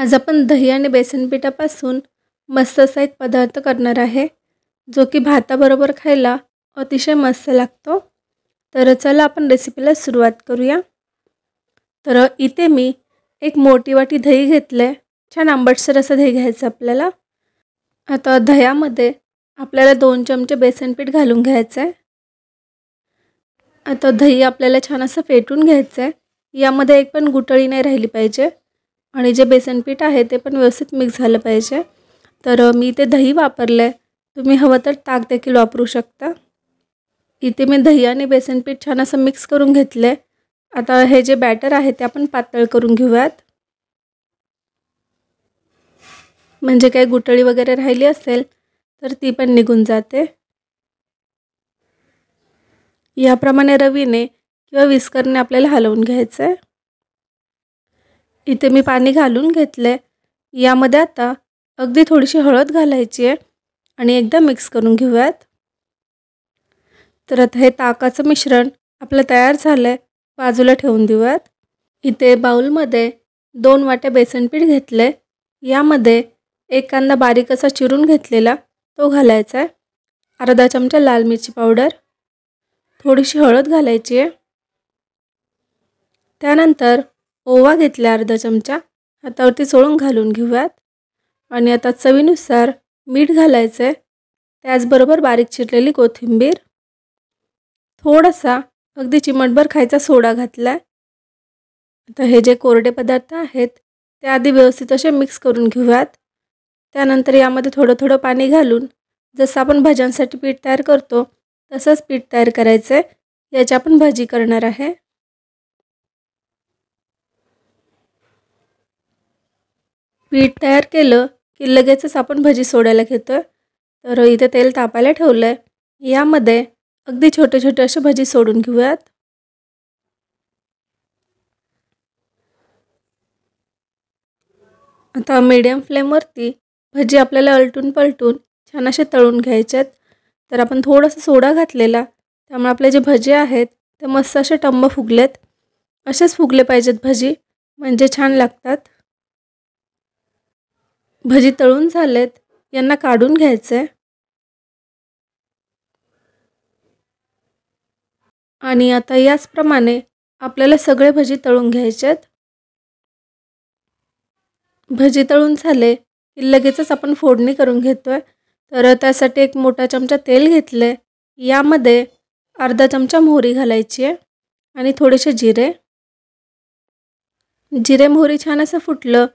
आज आपण दही आणि पिठापासून मस्त असा एक पदार्थ करणार आहे जो की भाताबरोबर खायला अतिशय मस्त लागतो तर चला आपण रेसिपीला सुरुवात करूया तर इथे मी एक मोठी वाटी दही घेतलं आहे छान आंबटसर असं दही घ्यायचं आपल्याला आता दह्यामध्ये आपल्याला दोन चमचे बेसनपीठ घालून घ्यायचं आहे आता दही आपल्याला छान असं फेटून घ्यायचं आहे यामध्ये एक पण गुटळी नाही राहिली पाहिजे आणि जे बेसन पीठ आहे ते पण व्यवस्थित मिक्स झालं पाहिजे तर मी ते दही वापरलं आहे तुम्ही हवं तर ताक देखील वापरू शकता इथे मी दही आणि बेसन पीठ छान असं मिक्स करून घेतलं आहे आता हे जे बॅटर आहे ते आपण पातळ करून घेऊयात म्हणजे काही गुटळी वगैरे राहिली असेल तर ती पण निघून जाते याप्रमाणे रवीने किंवा विस्करने आपल्याला हलवून घ्यायचं आहे इथे मी पाणी घालून घेतले यामध्ये आता अगदी थोडीशी हळद घालायची आहे आणि एकदा मिक्स करून घेऊयात तर आता हे ताकाचं मिश्रण आपलं तयार झालं आहे बाजूला ठेवून देऊयात इथे बाऊलमध्ये दोन वाट्या बेसनपीठ घेतले यामध्ये एक कांदा बारीक असा चिरून घेतलेला तो घालायचा आहे अर्धा चमचा लाल मिरची पावडर थोडीशी हळद घालायची आहे त्यानंतर ओवा घेतला अर्धा चमचा हातावरती सोळून घालून घेऊयात आणि आता चवीनुसार मीठ घालायचं आहे त्याचबरोबर बारीक चिरलेली कोथिंबीर थोडासा अगदी चिमटभर खायचा सोडा घातला आहे आता हे जे कोरडे पदार्थ आहेत ते आधी व्यवस्थित असे मिक्स करून घेऊयात त्यानंतर यामध्ये थोडं थोडं पाणी घालून जसं आपण भज्यांसाठी पीठ तयार करतो तसंच पीठ तयार करायचं आहे याची आपण भाजी करणार आहे पीठ तयार केलं की लगेचच आपण भजी सोडायला घेतो तर इथे तेल तापायला ठेवलं आहे यामध्ये अगदी छोटे छोटे असे भजी सोडून घेऊयात आता मीडियम फ्लेमवरती भजी आपल्याला अलटून पलटून छान असे तळून घ्यायचे तर आपण थोडासा सोडा घातलेला त्यामुळे आपल्या जे भजे आहेत ते मस्त असे टंब फुगलेत असेच फुगले पाहिजेत भजी म्हणजे छान लागतात भजी तळून झालेत यांना काढून घ्यायचे आणि आता याचप्रमाणे आपल्याला सगळे भजी तळून घ्यायचे आहेत भजी तळून झाले की लगेचच आपण फोडणी करून घेतोय तर त्यासाठी एक मोठा चमचा तेल घेतले यामध्ये अर्धा चमचा मोहरी घालायची आहे आणि थोडेसे जिरे जिरे मोहरी छान असं फुटलं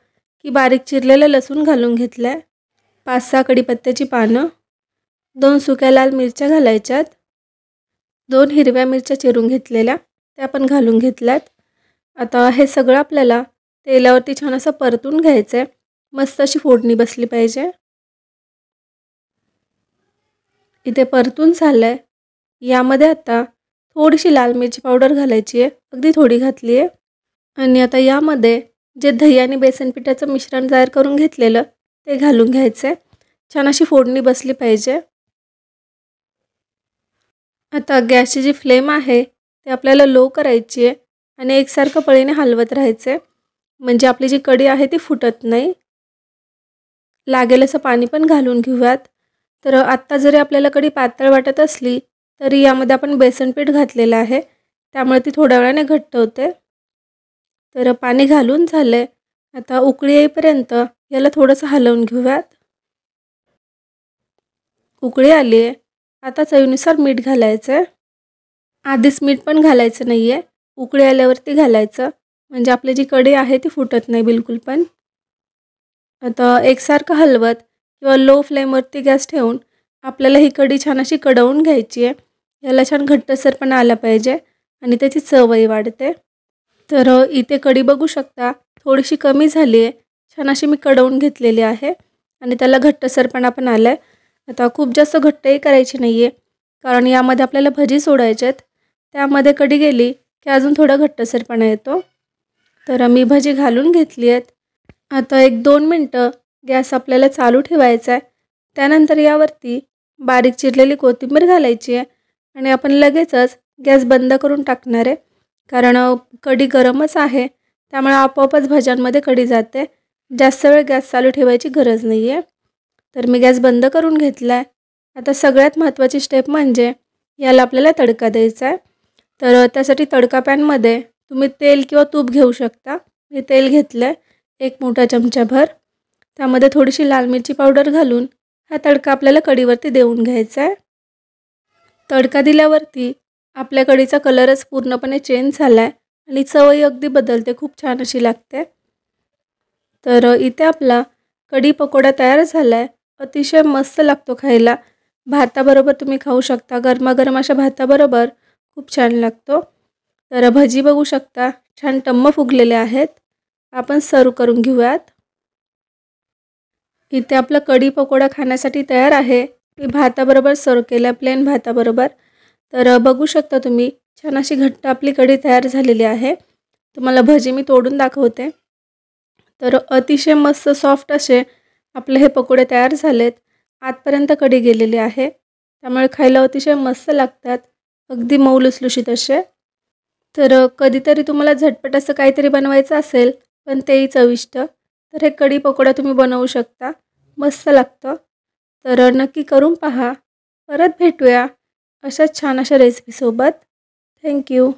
की बारीक चिरलेलं लसूण घालून घेतलं आहे पाच सहा कढीपत्त्याची पानं दोन सुक्या लाल मिरच्या घालायच्यात दोन हिरव्या मिरच्या चिरून घेतलेल्या त्या पण घालून घेतल्यात आता हे सगळं आपल्याला तेलावरती छान असं परतून घ्यायचं आहे मस्त अशी फोडणी बसली पाहिजे इथे परतून झालं आहे यामध्ये आता थोडीशी लाल मिरची पावडर घालायची आहे अगदी थोडी घातली आहे आणि आता यामध्ये जे दही आणि बेसन पिठाचं मिश्रण तयार करून घेतलेलं ते घालून घ्यायचं आहे छान अशी फोडणी बसली पाहिजे आता गॅसची जी फ्लेम आहे ते आपल्याला लो करायची आहे आणि एकसारखं पळीने हलवत राहायचं आहे म्हणजे आपली जी कडी आहे ती फुटत नाही लागेल असं पाणी पण घालून घेऊयात तर आत्ता जरी आपल्याला कडी पातळ वाटत असली तरी यामध्ये आपण बेसनपीठ घातलेलं आहे त्यामुळे ती थोड्या वेळाने घट्ट होते तर पाणी घालून झालं आहे आता उकळी येईपर्यंत याला थोडंसं हलवून घेऊयात उकळी आली आहे आता चवीनुसार मीठ घालायचं आहे आधीच मीठ पण घालायचं नाही आहे उकळी आल्यावरती घालायचं म्हणजे आपली जी कडी आहे ती फुटत नाही बिलकुल पण आता एकसारखं हलवत किंवा लो फ्लेमवरती गॅस ठेवून आपल्याला ही कडी छान अशी कडवून घ्यायची आहे याला छान घट्टसर पण आला पाहिजे आणि त्याची चवही वाढते तर इथे कढी बघू शकता थोडीशी कमी झाली आहे छान अशी मी कडवून घेतलेली आहे आणि त्याला घट्टसरपणा पण आला आहे आता खूप जास्त घट्टही करायची नाही आहे कारण यामध्ये आपल्याला भजी सोडायचे आहेत त्यामध्ये कढी गेली की अजून थोडा घट्टसरपणा येतो तर मी भजी घालून घेतली आहेत आता एक दोन मिनटं गॅस आपल्याला चालू ठेवायचा आहे त्यानंतर यावरती बारीक चिरलेली कोथिंबीर घालायची आहे आणि आपण लगेचच गॅस बंद करून टाकणार आहे कारण कढी गरमच आहे त्यामुळे आपोआपच भज्यांमध्ये कढी जाते जास्त वेळ गॅस चालू ठेवायची गरज नाही आहे तर मी गॅस बंद करून घेतला आहे आता सगळ्यात महत्त्वाची स्टेप म्हणजे याला आपल्याला तडका द्यायचा आहे तर त्यासाठी तडका पॅनमध्ये तुम्ही तेल किंवा तूप घेऊ शकता मी तेल घेतलं आहे एक मोठा चमचाभर त्यामध्ये थोडीशी लाल मिरची पावडर घालून हा तडका आपल्याला कडीवरती देऊन घ्यायचा आहे तडका दिल्यावरती आपल्या कढीचा कलरच पूर्णपणे चेंज झाला आहे आणि चवही अगदी बदलते खूप छान अशी लागते तर इथे आपला कढी पकोडा तयार झाला आहे अतिशय मस्त लागतो खायला भाताबरोबर तुम्ही खाऊ शकता गरमागरम अशा भाताबरोबर खूप छान लागतो तर भजी बघू शकता छान टम्म फुगलेले आहेत आपण सर्व करून घेऊयात इथे आपला कढी पकोडा खाण्यासाठी तयार आहे मी भाताबरोबर सर्व केलं प्लेन भाताबरोबर तर बघू शकता तुम्ही छान अशी घट्ट आपली कढी तयार झालेली आहे तुम्हाला भजी मी तोडून दाखवते तर अतिशय मस्त सॉफ्ट असे आपले हे पकोडे तयार झालेत आतपर्यंत कढी गेलेली आहे त्यामुळे खायला अतिशय मस्त लागतात अगदी मऊ लुसलुशीत असे तर कधीतरी तुम्हाला झटपट असं काहीतरी बनवायचं असेल पण तेही चविष्ट तर हे कढी पकोडा तुम्ही बनवू शकता मस्त लागतं तर नक्की करून पहा परत भेटूया अशाच छान अशा रेसिपीसोबत थँक्यू